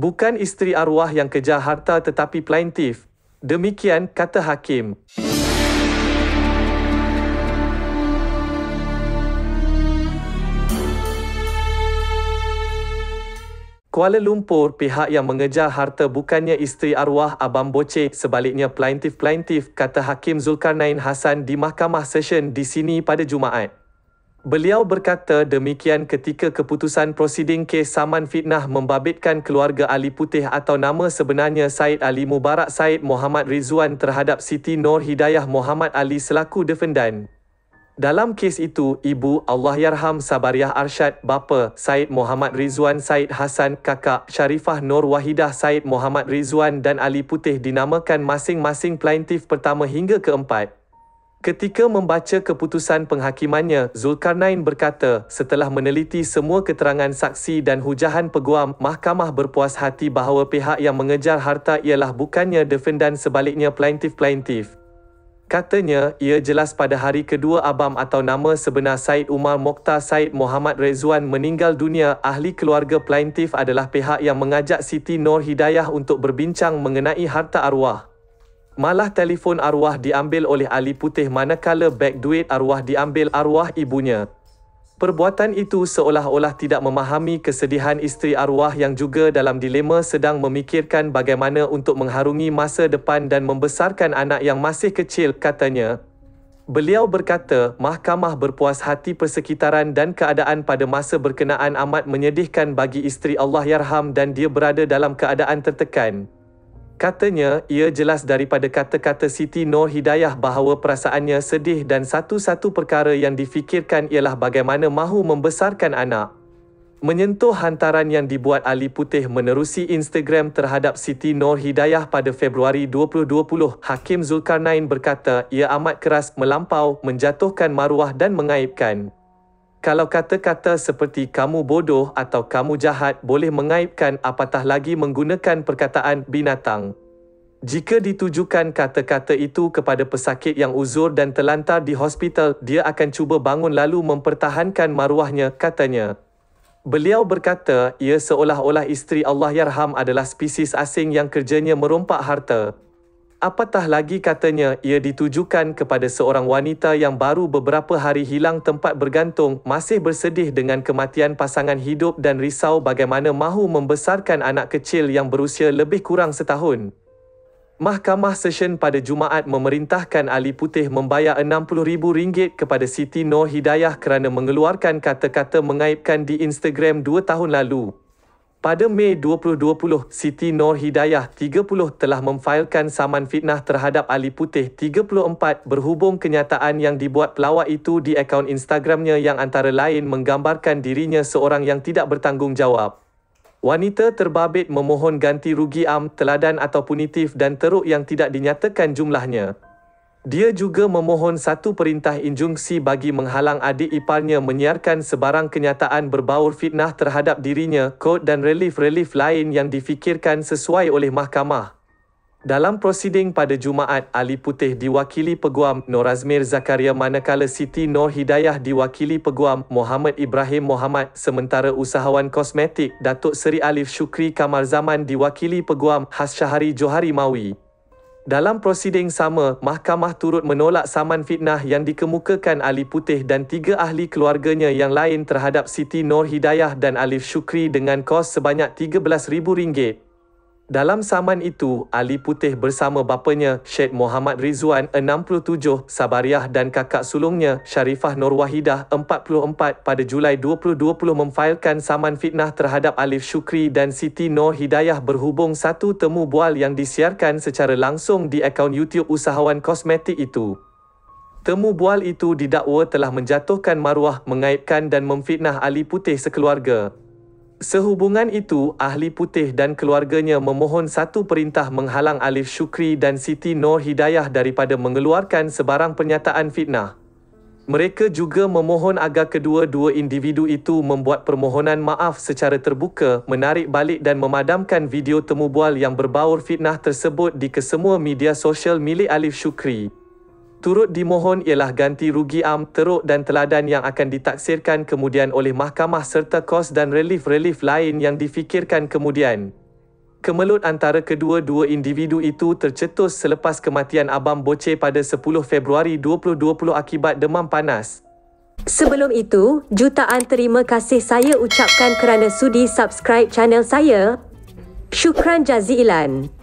bukan isteri arwah yang kejar harta tetapi plaintif. Demikian kata hakim. Kuala Lumpur, pihak yang mengejar harta bukannya isteri arwah Abang Boce, sebaliknya plaintif-plaintif kata Hakim Zulkarnain Hasan di Mahkamah Session di sini pada Jumaat. Beliau berkata demikian ketika keputusan prosiding kes saman fitnah membabitkan keluarga Ali Putih atau nama sebenarnya Said Ali Mubarak Said Muhammad Rizwan terhadap Siti Nur Hidayah Muhammad Ali selaku defendan. Dalam kes itu, ibu Allahyarham Sabariah Arshad, bapa Said Muhammad Rizwan Said Hasan, kakak Sharifah Nur Wahidah Said Muhammad Rizwan dan Ali Putih dinamakan masing-masing plaintif pertama hingga keempat. Ketika membaca keputusan penghakimannya, Zulkarnain berkata, setelah meneliti semua keterangan saksi dan hujahan peguam, mahkamah berpuas hati bahawa pihak yang mengejar harta ialah bukannya defendant sebaliknya plaintif-plaintif. Katanya, ia jelas pada hari kedua Abam atau nama sebenar Said Umar Mokhtar Said Muhammad Rezuan meninggal dunia, ahli keluarga plaintif adalah pihak yang mengajak Siti Nur Hidayah untuk berbincang mengenai harta arwah. Malah telefon arwah diambil oleh Ali Putih manakala beg duit arwah diambil arwah ibunya. Perbuatan itu seolah-olah tidak memahami kesedihan isteri arwah yang juga dalam dilema sedang memikirkan bagaimana untuk mengharungi masa depan dan membesarkan anak yang masih kecil, katanya. Beliau berkata, mahkamah berpuas hati persekitaran dan keadaan pada masa berkenaan amat menyedihkan bagi isteri Allah Yarham dan dia berada dalam keadaan tertekan. Katanya, ia jelas daripada kata-kata Siti Nur Hidayah bahawa perasaannya sedih dan satu-satu perkara yang difikirkan ialah bagaimana mahu membesarkan anak. Menyentuh hantaran yang dibuat Ali Putih menerusi Instagram terhadap Siti Nur Hidayah pada Februari 2020, Hakim Zulkarnain berkata ia amat keras melampau, menjatuhkan maruah dan mengaibkan. Kalau kata-kata seperti kamu bodoh atau kamu jahat boleh mengaibkan apatah lagi menggunakan perkataan binatang. Jika ditujukan kata-kata itu kepada pesakit yang uzur dan terlantar di hospital, dia akan cuba bangun lalu mempertahankan maruahnya, katanya. Beliau berkata, ia seolah-olah isteri Allah Yarham adalah spesies asing yang kerjanya merompak harta apatah lagi katanya ia ditujukan kepada seorang wanita yang baru beberapa hari hilang tempat bergantung masih bersedih dengan kematian pasangan hidup dan risau bagaimana mahu membesarkan anak kecil yang berusia lebih kurang setahun. Mahkamah Session pada Jumaat memerintahkan Ali Putih membayar RM60,000 kepada Siti Nur Hidayah kerana mengeluarkan kata-kata mengaibkan di Instagram dua tahun lalu. Pada Mei 2020, Siti Nur Hidayah 30 telah memfailkan saman fitnah terhadap Ali Putih 34 berhubung kenyataan yang dibuat pelawak itu di akaun Instagramnya yang antara lain menggambarkan dirinya seorang yang tidak bertanggungjawab. Wanita terbabit memohon ganti rugi am, teladan atau punitif dan teruk yang tidak dinyatakan jumlahnya. Dia juga memohon satu perintah injungsi bagi menghalang adik iparnya menyiarkan sebarang kenyataan berbaur fitnah terhadap dirinya, kod dan relief-relief lain yang difikirkan sesuai oleh mahkamah. Dalam prosiding pada Jumaat, Ali Putih diwakili Peguam Norazmir Zakaria manakala Siti Nur Hidayah diwakili Peguam Muhammad Ibrahim Muhammad sementara usahawan kosmetik Datuk Seri Alif Shukri Kamar Zaman diwakili Peguam Hasyahari Johari Mawi. Dalam prosiding sama, mahkamah turut menolak saman fitnah yang dikemukakan Ali Putih dan tiga ahli keluarganya yang lain terhadap Siti Nur Hidayah dan Alif Shukri dengan kos sebanyak RM13,000. Dalam saman itu, Ali Putih bersama bapanya Syed Muhammad Rizwan 67, Sabariah dan kakak sulungnya Sharifah Nur Wahidah 44 pada Julai 2020 memfailkan saman fitnah terhadap Alif Shukri dan Siti Nur Hidayah berhubung satu temu bual yang disiarkan secara langsung di akaun YouTube usahawan kosmetik itu. Temu bual itu didakwa telah menjatuhkan maruah, mengaibkan dan memfitnah Ali Putih sekeluarga. Sehubungan itu, ahli putih dan keluarganya memohon satu perintah menghalang Alif Shukri dan Siti Nur Hidayah daripada mengeluarkan sebarang pernyataan fitnah. Mereka juga memohon agar kedua-dua individu itu membuat permohonan maaf secara terbuka, menarik balik dan memadamkan video temubual yang berbaur fitnah tersebut di kesemua media sosial milik Alif Shukri turut dimohon ialah ganti rugi am teruk dan teladan yang akan ditaksirkan kemudian oleh mahkamah serta kos dan relief-relief lain yang difikirkan kemudian. Kemelut antara kedua-dua individu itu tercetus selepas kematian Abam Boce pada 10 Februari 2020 akibat demam panas. Sebelum itu, jutaan terima kasih saya ucapkan kerana sudi subscribe channel saya. Syukran Jazilan.